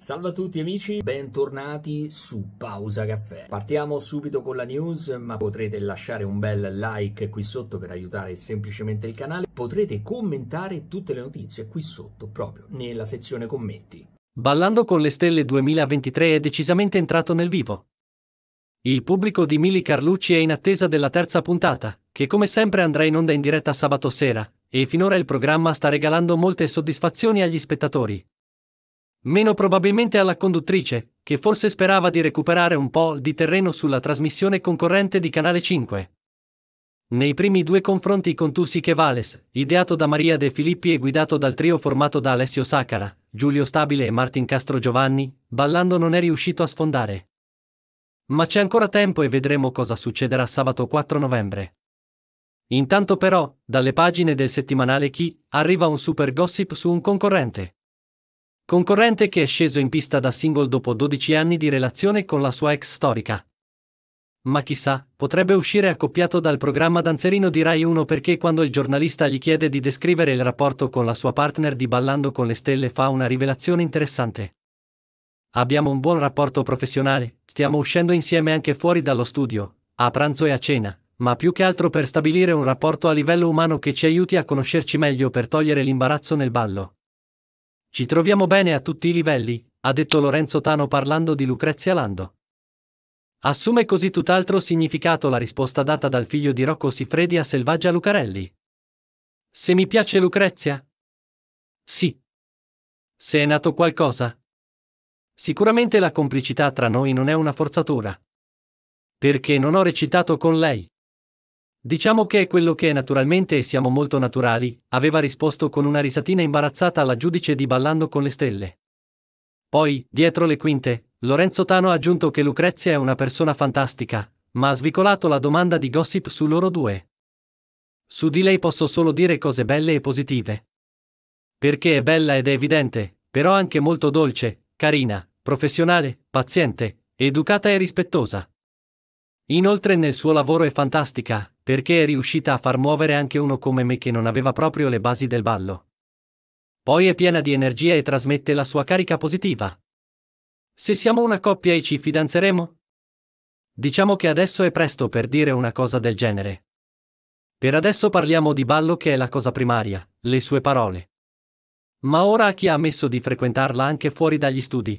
Salve a tutti amici, bentornati su Pausa Caffè. Partiamo subito con la news, ma potrete lasciare un bel like qui sotto per aiutare semplicemente il canale. Potrete commentare tutte le notizie qui sotto, proprio nella sezione commenti. Ballando con le stelle 2023 è decisamente entrato nel vivo. Il pubblico di Mili Carlucci è in attesa della terza puntata, che come sempre andrà in onda in diretta sabato sera, e finora il programma sta regalando molte soddisfazioni agli spettatori Meno probabilmente alla conduttrice, che forse sperava di recuperare un po' di terreno sulla trasmissione concorrente di Canale 5. Nei primi due confronti con Tussi che Vales, ideato da Maria De Filippi e guidato dal trio formato da Alessio Sacara, Giulio Stabile e Martin Castro Giovanni, ballando non è riuscito a sfondare. Ma c'è ancora tempo e vedremo cosa succederà sabato 4 novembre. Intanto però, dalle pagine del settimanale Chi, arriva un super gossip su un concorrente. Concorrente che è sceso in pista da single dopo 12 anni di relazione con la sua ex storica. Ma chissà, potrebbe uscire accoppiato dal programma danzerino di Rai 1 perché quando il giornalista gli chiede di descrivere il rapporto con la sua partner di Ballando con le Stelle fa una rivelazione interessante. Abbiamo un buon rapporto professionale, stiamo uscendo insieme anche fuori dallo studio, a pranzo e a cena, ma più che altro per stabilire un rapporto a livello umano che ci aiuti a conoscerci meglio per togliere l'imbarazzo nel ballo. Ci troviamo bene a tutti i livelli, ha detto Lorenzo Tano parlando di Lucrezia Lando. Assume così tutt'altro significato la risposta data dal figlio di Rocco Siffredi a Selvaggia Lucarelli. Se mi piace Lucrezia? Sì. Se è nato qualcosa? Sicuramente la complicità tra noi non è una forzatura. Perché non ho recitato con lei. Diciamo che è quello che è naturalmente e siamo molto naturali, aveva risposto con una risatina imbarazzata alla giudice di Ballando con le stelle. Poi, dietro le quinte, Lorenzo Tano ha aggiunto che Lucrezia è una persona fantastica, ma ha svicolato la domanda di gossip su loro due. Su di lei posso solo dire cose belle e positive. Perché è bella ed è evidente, però anche molto dolce, carina, professionale, paziente, educata e rispettosa. Inoltre nel suo lavoro è fantastica, perché è riuscita a far muovere anche uno come me che non aveva proprio le basi del ballo. Poi è piena di energia e trasmette la sua carica positiva. Se siamo una coppia e ci fidanzeremo? Diciamo che adesso è presto per dire una cosa del genere. Per adesso parliamo di ballo che è la cosa primaria, le sue parole. Ma ora a chi ha ammesso di frequentarla anche fuori dagli studi,